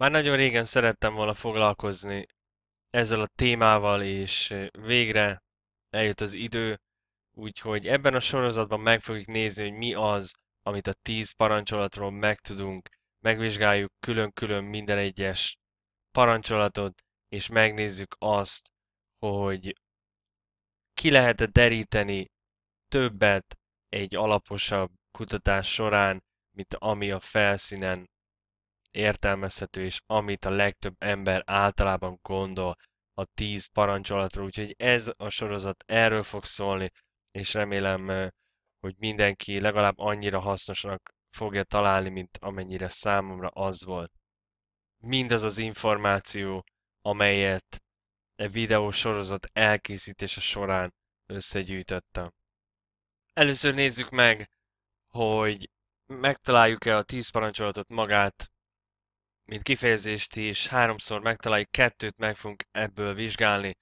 Már nagyon régen szerettem volna foglalkozni ezzel a témával, és végre eljött az idő, úgyhogy ebben a sorozatban meg fogjuk nézni, hogy mi az, amit a tíz parancsolatról megtudunk, megvizsgáljuk külön-külön minden egyes parancsolatot, és megnézzük azt, hogy ki lehet -e deríteni többet egy alaposabb kutatás során, mint ami a felszínen értelmezhető, és amit a legtöbb ember általában gondol a tíz parancsolatról, úgyhogy ez a sorozat erről fog szólni, és remélem, hogy mindenki legalább annyira hasznosnak fogja találni, mint amennyire számomra az volt. Mindaz az információ, amelyet e videósorozat elkészítése során összegyűjtöttem. Először nézzük meg, hogy megtaláljuk-e a tíz parancsolatot magát mint kifejezést is háromszor megtaláljuk, kettőt meg fogunk ebből vizsgálni,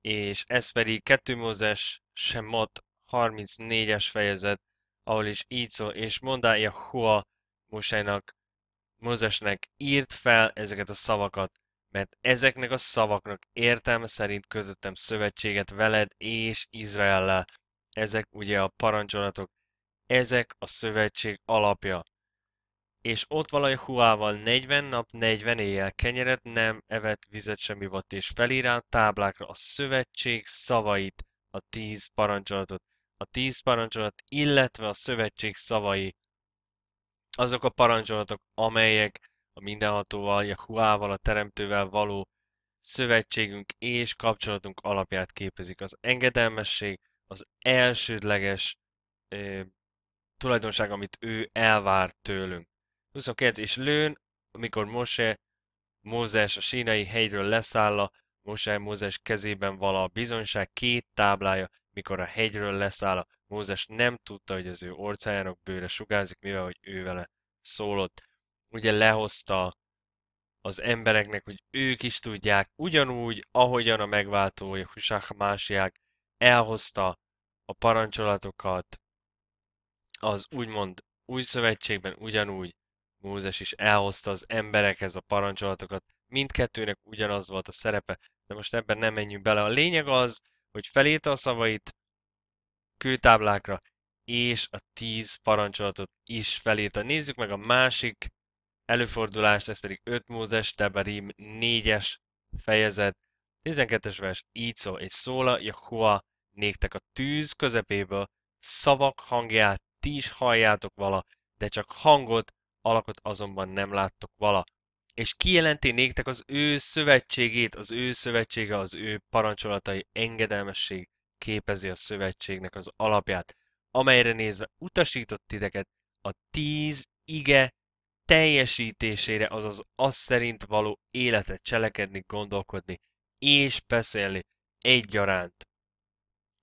és ez pedig kettőmózes sem mat 34-es fejezet, ahol is így szól, és mondálja Hua Mosejnak, Mózesnek írt fel ezeket a szavakat, mert ezeknek a szavaknak értelme szerint kötöttem szövetséget veled és Izraellel. Ezek ugye a parancsolatok, ezek a szövetség alapja és ott valahogy huával 40 nap, 40 éjjel kenyeret, nem evett vizet sem ivott, és felírán táblákra a szövetség szavait, a tíz parancsolatot. A tíz parancsolat, illetve a szövetség szavai, azok a parancsolatok, amelyek a mindenhatóval, a huával, a teremtővel való szövetségünk és kapcsolatunk alapját képezik. Az engedelmesség az elsődleges ö, tulajdonság, amit ő elvár tőlünk. 29 és lőn, amikor Mose Mózes a sínai hegyről leszáll a Mose Mózes kezében vala a bizonyság két táblája, mikor a hegyről leszáll a Mózes nem tudta, hogy az ő orcájának bőre sugárzik, mivel hogy ő vele szólott. Ugye lehozta az embereknek, hogy ők is tudják, ugyanúgy, ahogyan a megváltó Jehusák Másiák elhozta a parancsolatokat az úgymond új szövetségben ugyanúgy Mózes is elhozta az emberekhez a parancsolatokat, mindkettőnek ugyanaz volt a szerepe, de most ebben nem menjünk bele. A lényeg az, hogy felírta a szavait kőtáblákra, és a tíz parancsolatot is felírta. Nézzük meg a másik előfordulást, ez pedig 5 Mózes, Teberim 4-es fejezet, 12-es vers, így szól, és szóla, Jehova, néktek a tűz közepéből, szavak hangját ti is halljátok vala, de csak hangot alakot azonban nem láttok vala. És kijelenti néktek az ő szövetségét, az ő szövetsége, az ő parancsolatai engedelmesség képezi a szövetségnek az alapját, amelyre nézve utasított titeket a tíz ige teljesítésére, azaz az szerint való életre cselekedni, gondolkodni és beszélni egyaránt.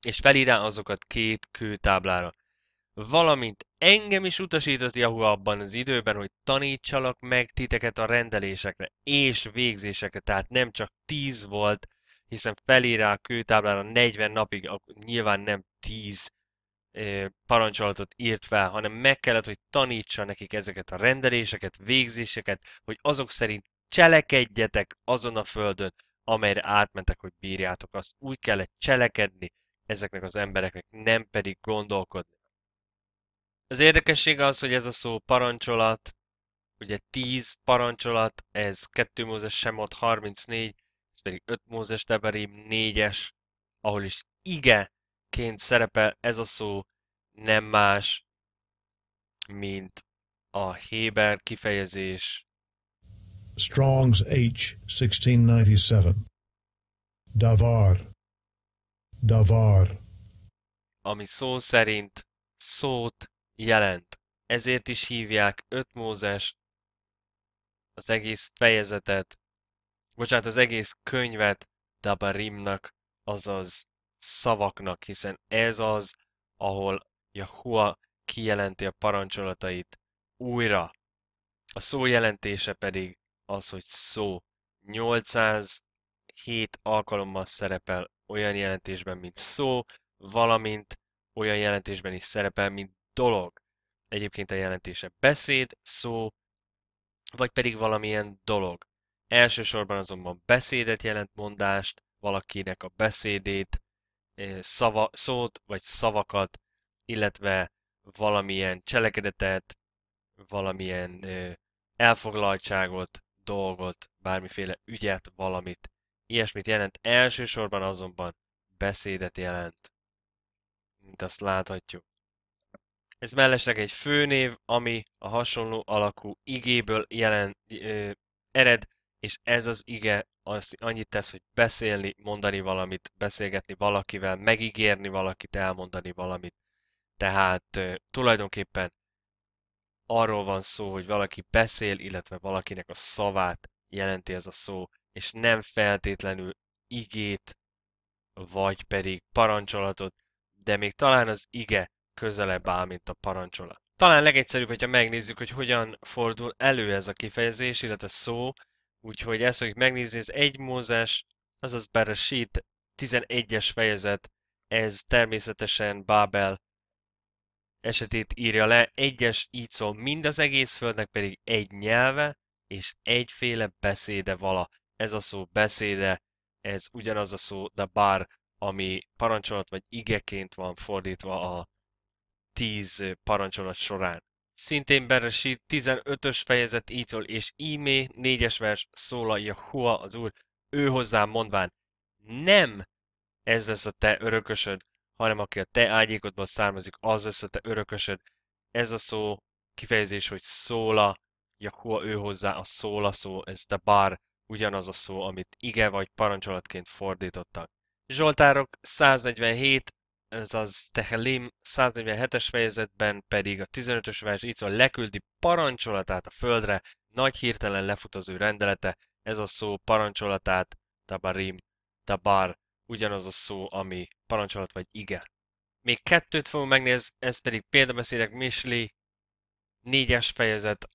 És felírá azokat két kőtáblára, valamint engem is utasított Yahoo abban az időben, hogy tanítsalak meg titeket a rendelésekre és végzésekre, tehát nem csak 10 volt, hiszen felírá a kőtáblára 40 napig, nyilván nem 10 parancsolatot írt fel, hanem meg kellett, hogy tanítsa nekik ezeket a rendeléseket, végzéseket, hogy azok szerint cselekedjetek azon a földön, amelyre átmentek, hogy bírjátok azt. Úgy kellett cselekedni ezeknek az embereknek, nem pedig gondolkodni. Az érdekessége az, hogy ez a szó parancsolat, ugye 10 parancsolat, ez 2 Mózes sem ott 34, ez pedig 5 Mózes Deberim 4-es, ahol is igeként szerepel ez a szó, nem más, mint a Héber kifejezés. Strong's H 1697 Davar Davar ami szó szerint szót jelent. Ezért is hívják 5 Mózes az egész fejezetet, bocsánat, az egész könyvet Dabarimnak, azaz szavaknak, hiszen ez az, ahol Jahua kijelenti a parancsolatait újra. A szó jelentése pedig az, hogy szó. 807 alkalommal szerepel olyan jelentésben, mint szó, valamint olyan jelentésben is szerepel, mint dolog. Egyébként a jelentése beszéd, szó, vagy pedig valamilyen dolog. Elsősorban azonban beszédet jelent mondást, valakinek a beszédét, szava, szót vagy szavakat, illetve valamilyen cselekedetet, valamilyen elfoglaltságot, dolgot, bármiféle ügyet, valamit. Ilyesmit jelent, elsősorban azonban beszédet jelent, mint azt láthatjuk. Ez mellesleg egy főnév, ami a hasonló alakú igéből jelen, ö, ered, és ez az ige az annyit tesz, hogy beszélni, mondani valamit, beszélgetni valakivel, megígérni valakit, elmondani valamit. Tehát ö, tulajdonképpen arról van szó, hogy valaki beszél, illetve valakinek a szavát jelenti ez a szó, és nem feltétlenül igét, vagy pedig parancsolatot, de még talán az ige közelebb áll, mint a parancsolat. Talán legegyszerűbb, hogyha megnézzük, hogy hogyan fordul elő ez a kifejezés, illetve szó, úgyhogy ezt fogjuk megnézni, ez egy Mózes, azaz Bereshit 11-es fejezet, ez természetesen Bábel esetét írja le, egyes így szól, mind az egész földnek pedig egy nyelve és egyféle beszéde vala. Ez a szó beszéde, ez ugyanaz a szó, de bár, ami parancsolat vagy igeként van fordítva a 10 parancsolat során. Szintén Beresít 15-ös fejezet így szól, és ímé 4-es vers szólalja Hua az Úr, ő hozzám mondván, nem ez lesz a te örökösöd, hanem aki a te ágyékodban származik, az lesz a te örökösöd. Ez a szó kifejezés, hogy szóla, Jahua ő hozzá a szóla szó, ez te bar, ugyanaz a szó, amit ige vagy parancsolatként fordítottak. Zsoltárok 147, ez az Tehelim 147-es fejezetben pedig a 15-ös vers így szól, leküldi parancsolatát a földre, nagy hirtelen lefut az ő rendelete, ez a szó parancsolatát, tabarim, tabar, ugyanaz a szó, ami parancsolat vagy ige. Még kettőt fogunk megnézni, ez pedig példabeszédek Misli, 4-es fejezet,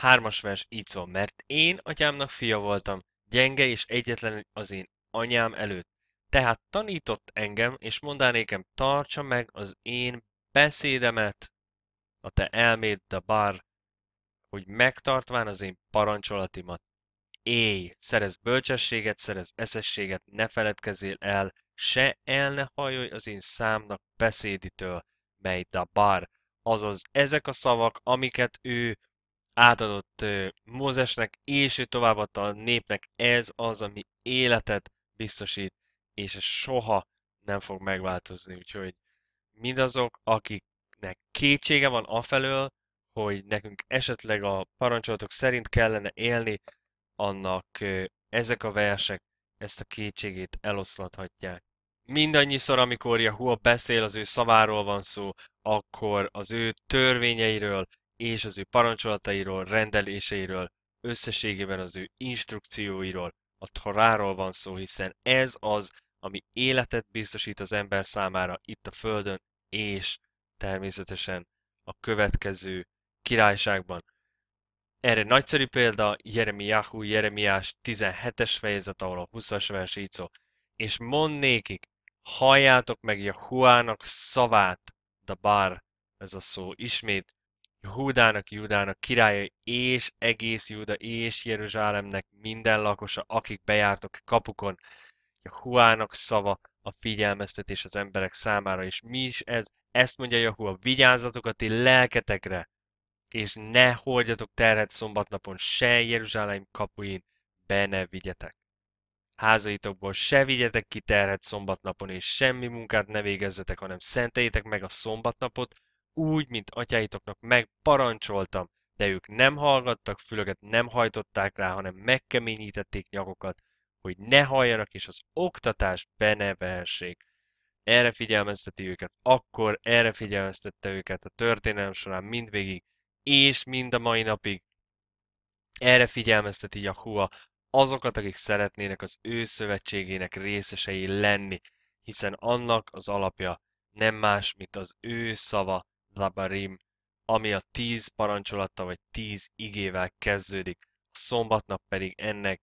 3-as vers így szól, mert én atyámnak fia voltam, gyenge és egyetlen az én anyám előtt tehát tanított engem, és mondanékem, tartsa meg az én beszédemet, a te elméd, de bar, hogy megtartván az én parancsolatimat. Éj, szerez bölcsességet, szerez eszességet, ne feledkezzél el, se el ne hajolj az én számnak beszéditől, mely bar, azaz ezek a szavak, amiket ő átadott Mózesnek, és ő továbbadta a népnek, ez az, ami életet biztosít és ez soha nem fog megváltozni, úgyhogy mindazok, akiknek kétsége van afelől, hogy nekünk esetleg a parancsolatok szerint kellene élni, annak ezek a versek ezt a kétségét eloszlathatják. Mindannyiszor, amikor Jahua beszél, az ő szaváról van szó, akkor az ő törvényeiről és az ő parancsolatairól, rendeléseiről, összességében az ő instrukcióiról, a Toráról van szó, hiszen ez az, ami életet biztosít az ember számára itt a Földön, és természetesen a következő királyságban. Erre nagyszerű példa Jeremiáhu, Jeremiás 17-es fejezet, ahol a 20-as vers így szó. És mond nékik, halljátok meg Jahuának szavát, de bár ez a szó ismét, Júdának, Júdának királya és egész Júda és Jeruzsálemnek minden lakosa, akik bejártok kapukon, Jahuának szava a figyelmeztetés az emberek számára, és mi is ez? Ezt mondja Jahua, vigyázzatok a ti lelketekre, és ne hordjatok terhet szombatnapon, se Jeruzsálem kapuin, be ne vigyetek. Házaitokból se vigyetek ki terhet szombatnapon, és semmi munkát ne végezzetek, hanem szentejétek meg a szombatnapot, úgy, mint atyáitoknak megparancsoltam, de ők nem hallgattak, fülöket nem hajtották rá, hanem megkeményítették nyakokat, hogy ne halljanak és az oktatás benevelsék. Erre figyelmezteti őket, akkor erre figyelmeztette őket a történelem során mindvégig, és mind a mai napig. Erre figyelmezteti Jahua azokat, akik szeretnének az ő szövetségének részesei lenni, hiszen annak az alapja nem más, mint az ő szava, Labarim, ami a tíz parancsolattal vagy tíz igével kezdődik, a szombatnap pedig ennek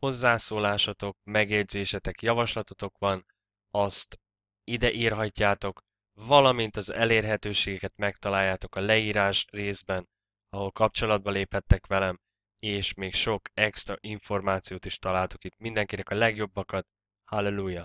hozzászólásatok, megjegyzésetek, javaslatotok van, azt ide írhatjátok, valamint az elérhetőségeket megtaláljátok a leírás részben, ahol kapcsolatba léphettek velem, és még sok extra információt is találtok itt. Mindenkinek a legjobbakat, halleluja!